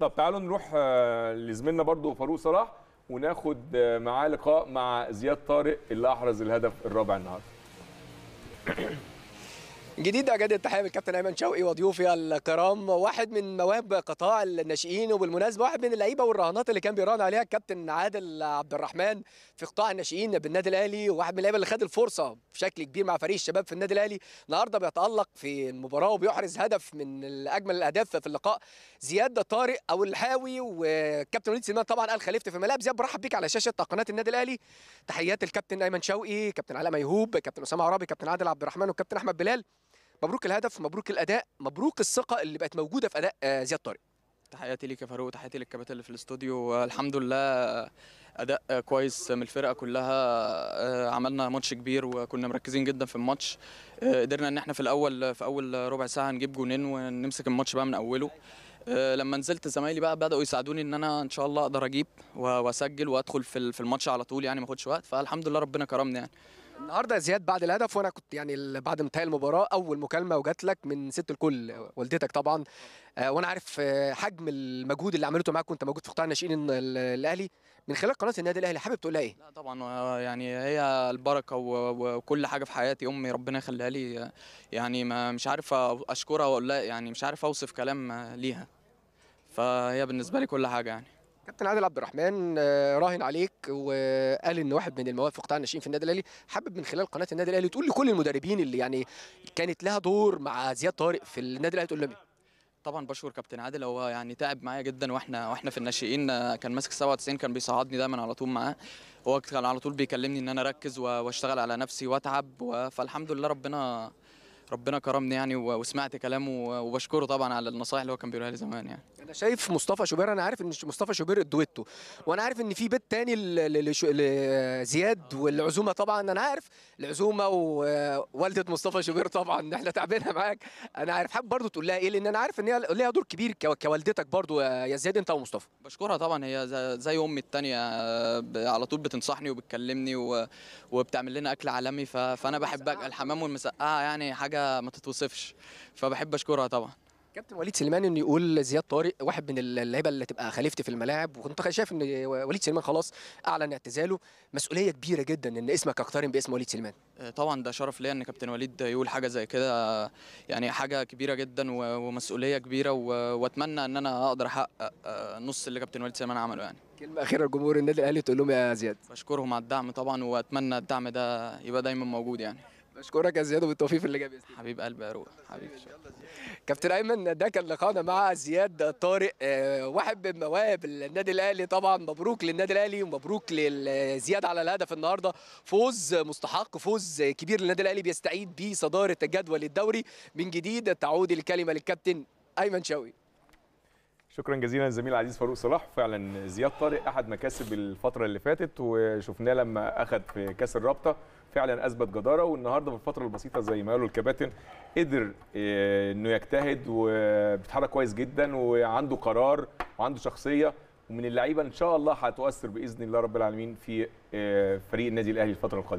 طب تعالوا نروح آه، لزميلنا برضو فاروق صلاح وناخد آه، معاه لقاء مع زياد طارق اللي احرز الهدف الرابع النهارده جديد أجاد التحية من الكابتن أيمن شوقي وضيوفي الكرام واحد من مواهب قطاع الناشئين وبالمناسبة واحد من اللعيبة والرهانات اللي كان بيراهن عليها الكابتن عادل عبد الرحمن في قطاع الناشئين بالنادي الأهلي وواحد من اللعيبة اللي خد الفرصة بشكل كبير مع فريق الشباب في النادي الأهلي النهاردة بيتألق في المباراة وبيحرز هدف من أجمل الأهداف في اللقاء زياد طارق أو الحاوي والكابتن وليد سليمان طبعا قال خليفته في الملعب زياد برحب بيك على شاشة قناة النادي الأهلي تحيات الكابتن أيمن شوقي كابتن علاء ميهوب كابتن أسامة عرابي كابتن عادل عبد الرحمن وكابتن أحمد بلال مبروك الهدف مبروك الاداء مبروك الثقه اللي بقت موجوده في اداء آه، زياد طارق تحياتي ليك يا فاروق تحياتي للكباتن اللي في الاستوديو الحمد لله آه، اداء آه، كويس من الفرقه كلها عملنا ماتش كبير وكنا مركزين جدا في الماتش قدرنا ان احنا في الاول في اول ربع ساعه نجيب جونين ونمسك الماتش بقى من اوله لما نزلت زمايلي بقى بداوا يساعدوني ان انا ان شاء الله اقدر اجيب واسجل وادخل في الماتش على طول يعني ما اخدش وقت فالحمد لله ربنا كرمني يعني النهارده زياد بعد الهدف وانا كنت يعني بعد انتهاء المباراه اول مكالمه وجات لك من ست الكل والدتك طبعا آه، وانا عارف آه، حجم المجهود اللي عملته معاك وانت موجود في قطاع الناشئين الاهلي من خلال قناه النادي الاهلي حابب تقول لها ايه؟ لا طبعا آه، يعني هي البركه وكل حاجه في حياتي امي ربنا يخليها لي يعني ما مش عارف اشكرها ولا يعني مش عارف اوصف كلام ليها فهي بالنسبه لي كل حاجه يعني كابتن عادل عبد الرحمن آه، راهن عليك وقال ان واحد من الموافق بتاع الناشئين في النادي الاهلي حابب من خلال قناه النادي الاهلي تقول لكل المدربين اللي يعني كانت لها دور مع زياد طارق في النادي الاهلي تقول لهم إيه؟ طبعا بشكر كابتن عادل هو يعني تعب معايا جدا واحنا واحنا في الناشئين آه، كان ماسك 97 كان بيصعدني دايما على طول معاه هو كان على طول بيكلمني ان انا اركز واشتغل على نفسي واتعب فالحمد لله ربنا ربنا كرمني يعني وسمعت كلامه وبشكره طبعا على النصائح اللي هو كان بيقولها لي زمان يعني انا شايف مصطفى شوبير انا عارف ان مصطفى شوبير الدويتو وانا عارف ان في بيت تاني لزياد والعزومه طبعا انا عارف العزومه ووالده مصطفى شوبير طبعا احنا تعبنا معاك انا عارف حابب برضه تقول لها ايه لان انا عارف ان هي ليها دور كبير كوالدتك برضه يا زياد انت ومصطفى بشكرها طبعا هي زي امي الثانيه على طول بتنصحني وبتكلمني وبتعمل لنا اكل عالمي فانا بحبها الحمام والمسقعه يعني حاجه حاجه ما تتوصفش فبحب اشكرها طبعا كابتن وليد سليمان انه يقول زياد طارق واحد من اللعيبه اللي تبقى خلفت في الملاعب وكنت شايف ان وليد سليمان خلاص اعلن اعتزاله مسؤوليه كبيره جدا ان اسمك اقترن باسم وليد سليمان آه، طبعا ده شرف ليا ان كابتن وليد يقول حاجه زي كده يعني حاجه كبيره جدا ومسؤوليه كبيره واتمنى ان انا اقدر احقق آه، نص اللي كابتن وليد سليمان عمله يعني كلمه اخيره لجمهور النادي الاهلي تقول لهم يا زياد بشكرهم على الدعم طبعا واتمنى الدعم ده يبقى دايما موجود يعني بشكرك يا زياد وبالتوفيق في اللي جاي حبيب قلبي يا روح حبيب كابتن ايمن ده كان لقاءنا مع زياد طارق آه، واحد من مواهب النادي الاهلي طبعا مبروك للنادي الاهلي ومبروك لزياد على الهدف النهارده فوز مستحق فوز كبير للنادي الاهلي بيستعيد بصداره الجدول الدوري من جديد تعود الكلمه للكابتن ايمن شوقي شكرا جزيلا للزميل العزيز فاروق صلاح فعلا زياد طارق احد مكاسب الفتره اللي فاتت وشفناه لما اخذ في كاس الرابطه فعلا اثبت جداره والنهارده في الفتره البسيطه زي ما قالوا الكباتن قدر آه، انه يجتهد وبيتحرك كويس جدا وعنده قرار وعنده شخصيه ومن اللعيبه ان شاء الله هتؤثر باذن الله رب العالمين في آه، فريق النادي الاهلي الفتره القادمه